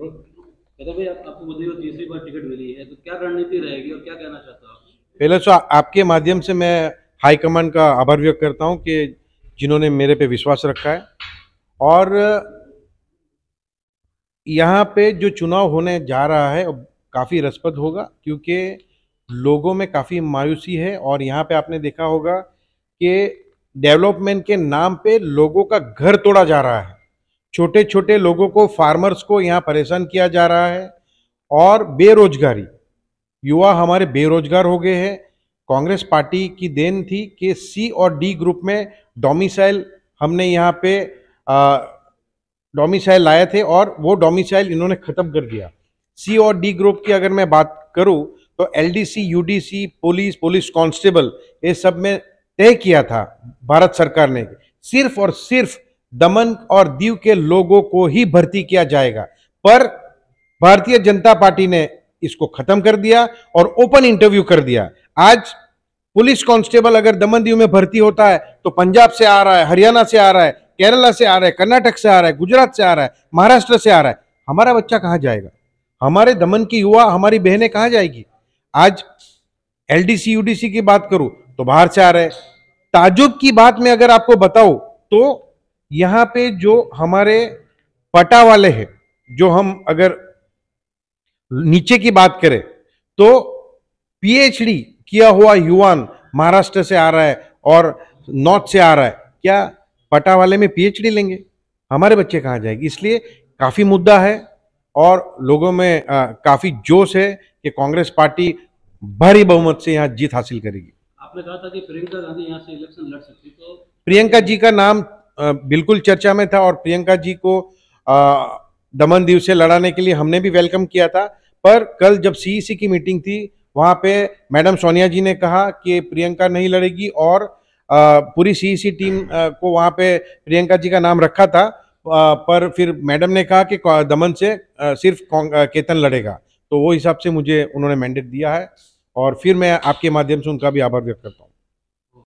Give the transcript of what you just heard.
तो क्या कहना पहले तो आपके माध्यम से मैं हाईकमांड का आभार व्यक्त करता हूँ कि जिन्होंने मेरे पे विश्वास रखा है और यहाँ पे जो चुनाव होने जा रहा है काफ़ी रसपद होगा क्योंकि लोगों में काफ़ी मायूसी है और यहाँ पे आपने देखा होगा कि डेवलपमेंट के नाम पे लोगों का घर तोड़ा जा रहा है छोटे छोटे लोगों को फार्मर्स को यहाँ परेशान किया जा रहा है और बेरोजगारी युवा हमारे बेरोजगार हो गए हैं कांग्रेस पार्टी की देन थी कि सी और डी ग्रुप में डोमिसाइल हमने यहाँ पे डोमिसाइल लाए थे और वो डोमिसाइल इन्होंने ख़त्म कर दिया सी और डी ग्रुप की अगर मैं बात करूँ तो LDC UDC police police constable ये सब में तय किया था भारत सरकार ने सिर्फ और सिर्फ दमन और दीव के लोगों को ही भर्ती किया जाएगा पर भारतीय जनता पार्टी ने इसको खत्म कर दिया और ओपन इंटरव्यू कर दिया आज पुलिस कांस्टेबल अगर दमन दीव में भर्ती होता है तो पंजाब से आ रहा है हरियाणा से आ रहा है केरला से आ रहा है कर्नाटक से आ रहा है गुजरात से आ रहा है महाराष्ट्र से आ रहा है हमारा बच्चा कहाँ जाएगा हमारे दमन की युवा हमारी बहनें कहाँ जाएगी आज एल डी की बात करूं तो बाहर से आ रहे ताजुब की बात में अगर आपको बताओ तो यहाँ पे जो हमारे पटा वाले हैं जो हम अगर नीचे की बात करें तो पीएचडी किया हुआ युवान महाराष्ट्र से आ रहा है और नॉर्थ से आ रहा है क्या पटा वाले में पीएचडी लेंगे हमारे बच्चे कहाँ जाएंगे इसलिए काफ़ी मुद्दा है और लोगों में काफ़ी जोश है कि कांग्रेस पार्टी भारी बहुमत से यहाँ जीत हासिल करेगी आपने कहा था कि प्रियंका गांधी यहाँ से इलेक्शन लड़ सकती तो प्रियंका जी का नाम बिल्कुल चर्चा में था और प्रियंका जी को दमन दीव से लड़ाने के लिए हमने भी वेलकम किया था पर कल जब सीईसी e की मीटिंग थी वहाँ पे मैडम सोनिया जी ने कहा कि प्रियंका नहीं लड़ेगी और पूरी सीईसी टीम e को वहाँ पे प्रियंका जी का नाम रखा था पर फिर मैडम ने कहा कि दमन से सिर्फ केतन लड़ेगा तो वो हिसाब से मुझे उन्होंने मैंडेट दिया है और फिर मैं आपके माध्यम से उनका भी आभार व्यक्त करता हूँ